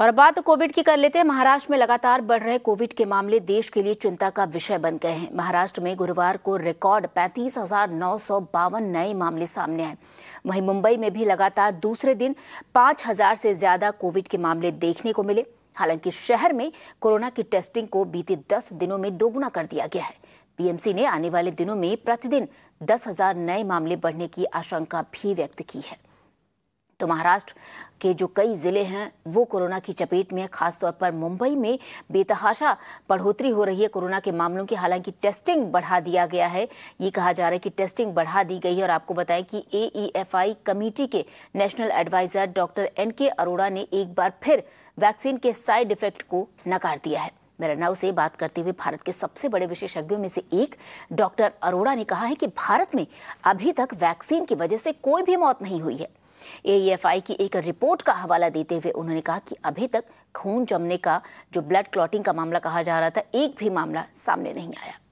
और बात कोविड की कर लेते हैं महाराष्ट्र में लगातार बढ़ रहे कोविड के मामले देश के लिए चिंता का विषय बन गए हैं महाराष्ट्र में गुरुवार को रिकॉर्ड पैंतीस नए मामले सामने आए वहीं मुंबई में भी लगातार दूसरे दिन 5000 से ज्यादा कोविड के मामले देखने को मिले हालांकि शहर में कोरोना की टेस्टिंग को बीते 10 दिनों में दोगुना कर दिया गया है पीएमसी ने आने वाले दिनों में प्रतिदिन दस नए मामले बढ़ने की आशंका भी व्यक्त की है तो महाराष्ट्र के जो कई ज़िले हैं वो कोरोना की चपेट में है खासतौर पर मुंबई में बेतहाशा बढ़ोतरी हो रही है कोरोना के मामलों की हालांकि टेस्टिंग बढ़ा दिया गया है ये कहा जा रहा है कि टेस्टिंग बढ़ा दी गई है और आपको बताएं कि A E F I committee के national adviser doctor N K Arora ने एक बार फिर वैक्सीन के साइड इफेक्ट को नकार दिया है मेरनाउ से बात करते हुए भारत के सबसे बड़े विशेषज्ञों में से एक डॉक्टर अरोड़ा ने कहा है कि भारत में अभी तक वैक्सीन की वजह से कोई भी मौत नहीं हुई है एएफआई e की एक रिपोर्ट का हवाला देते हुए उन्होंने कहा कि अभी तक खून जमने का जो ब्लड क्लॉटिंग का मामला कहा जा रहा था एक भी मामला सामने नहीं आया